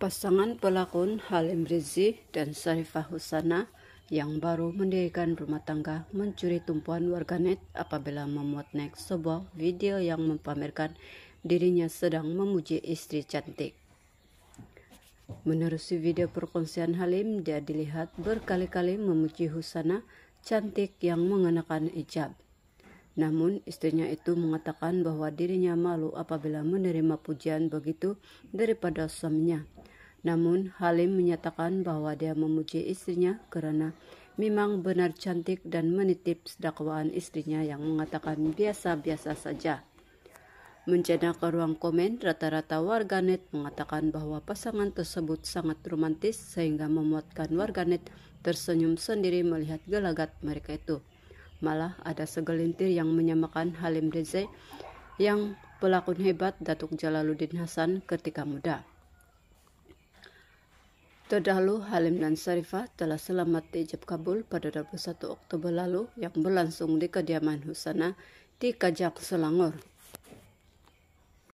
Pasangan pelakon Halim Rizzi dan Sarifah Husana yang baru mendirikan rumah tangga mencuri tumpuan warganet apabila memuat naik sebuah video yang mempamerkan dirinya sedang memuji istri cantik. Menerusi video perkongsian Halim, dia dilihat berkali-kali memuji Husana cantik yang mengenakan hijab. Namun, istrinya itu mengatakan bahwa dirinya malu apabila menerima pujian begitu daripada suaminya. Namun, Halim menyatakan bahwa dia memuji istrinya karena memang benar cantik dan menitip dakwaan istrinya yang mengatakan biasa-biasa saja. Menjana ke ruang komen, rata-rata warganet mengatakan bahwa pasangan tersebut sangat romantis sehingga memuatkan warganet tersenyum sendiri melihat gelagat mereka itu. Malah ada segelintir yang menyamakan Halim Reze yang pelakon hebat Datuk Jalaluddin Hasan ketika muda. Terdahulu Halim dan Sarifah telah selamat diijab kabul pada 21 Oktober lalu yang berlangsung di kediaman Husana di Kajang Selangor.